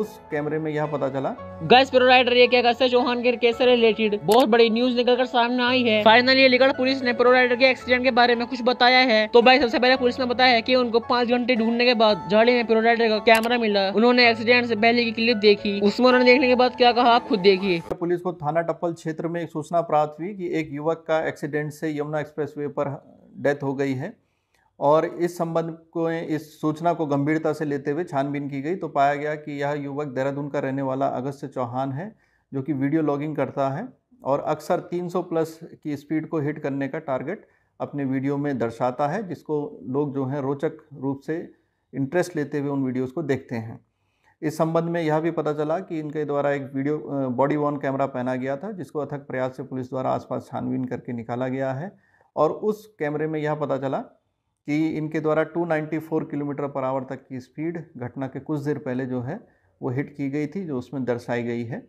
उस कैमरे में यह पता चला गैस प्रोराइडर ये क्या कैसे चौहान के केस से रिलेटेड बहुत बड़ी न्यूज निकल कर सामने आई है फाइनली अलीगढ़ पुलिस ने प्रोराइडर के एक्सीडेंट के बारे में कुछ बताया है तो भाई सबसे पहले पुलिस ने बताया है की उनको पाँच घंटे ढूंढने के बाद झाड़ी में प्रोराइडर का कैमरा मिला उन्होंने एक्सीडेंट से पहले की क्लिप देखी उसमें उन्होंने देखने के बाद क्या कहा आप खुद देखिए पुलिस को थाना टप्पल क्षेत्र में एक सूचना प्राप्त हुई की एक युवक का एक्सीडेंट से यमुना एक्सप्रेस पर डेथ हो गई है और इस संबंध को इस सूचना को गंभीरता से लेते हुए छानबीन की गई तो पाया गया कि यह युवक देहरादून का रहने वाला अगस्त चौहान है जो कि वीडियो लॉगिंग करता है और अक्सर 300 प्लस की स्पीड को हिट करने का टारगेट अपने वीडियो में दर्शाता है जिसको लोग जो हैं रोचक रूप से इंटरेस्ट लेते हुए उन वीडियोज़ को देखते हैं इस संबंध में यह भी पता चला कि इनके द्वारा एक वीडियो बॉडी वॉर्न कैमरा पहना गया था जिसको अथक प्रयास से पुलिस द्वारा आसपास छानबीन करके निकाला गया है और उस कैमरे में यह पता चला कि इनके द्वारा 294 किलोमीटर पर आवर तक की स्पीड घटना के कुछ देर पहले जो है वो हिट की गई थी जो उसमें दर्शाई गई है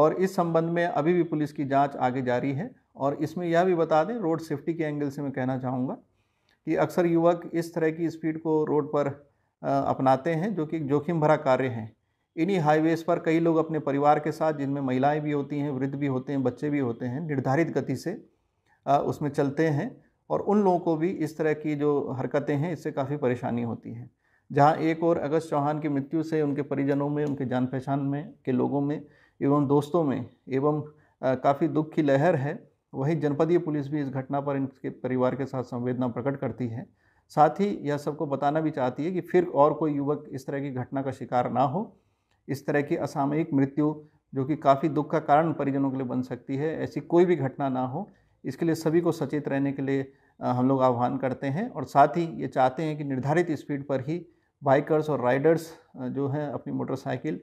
और इस संबंध में अभी भी पुलिस की जांच आगे जारी है और इसमें यह भी बता दें रोड सेफ्टी के एंगल से मैं कहना चाहूँगा कि अक्सर युवक इस तरह की स्पीड को रोड पर अपनाते हैं जो कि जोखिम भरा कार्य है इन्हीं हाईवेज़ पर कई लोग अपने परिवार के साथ जिनमें महिलाएं भी होती हैं वृद्ध भी होते हैं बच्चे भी होते हैं निर्धारित गति से उसमें चलते हैं और उन लोगों को भी इस तरह की जो हरकतें हैं इससे काफ़ी परेशानी होती है जहाँ एक और अगस्त चौहान की मृत्यु से उनके परिजनों में उनके जान पहचान में के लोगों में एवं दोस्तों में एवं काफ़ी दुख की लहर है वही जनपदीय पुलिस भी इस घटना पर इनके परिवार के साथ संवेदना प्रकट करती है साथ ही यह सबको बताना भी चाहती है कि फिर और कोई युवक इस तरह की घटना का शिकार ना हो इस तरह की असामयिक मृत्यु जो कि काफ़ी दुख का कारण परिजनों के लिए बन सकती है ऐसी कोई भी घटना ना हो इसके लिए सभी को सचेत रहने के लिए हम लोग आह्वान करते हैं और साथ ही ये चाहते हैं कि निर्धारित स्पीड पर ही बाइकर्स और राइडर्स जो हैं अपनी मोटरसाइकिल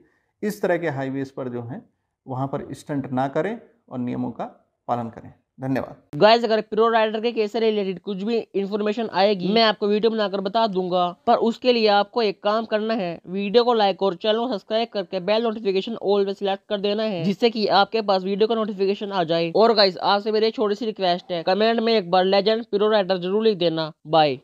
इस तरह के हाईवेज़ पर जो हैं वहाँ पर स्टंट ना करें और नियमों का पालन करें धन्यवाद गाइज अगर प्रो राइडर के केस रिलेटेड कुछ भी इन्फॉर्मेशन आएगी मैं आपको वीडियो बनाकर बता दूंगा पर उसके लिए आपको एक काम करना है वीडियो को लाइक और चैनल को सब्सक्राइब करके बेल नोटिफिकेशन ऑल पे सिलेक्ट कर देना है जिससे कि आपके पास वीडियो का नोटिफिकेशन आ जाए और गाइज आपसे मेरी छोटी सी रिक्वेस्ट है कमेंट में एक बार लेजेंड प्रो राइडर जरूर लिख देना बाय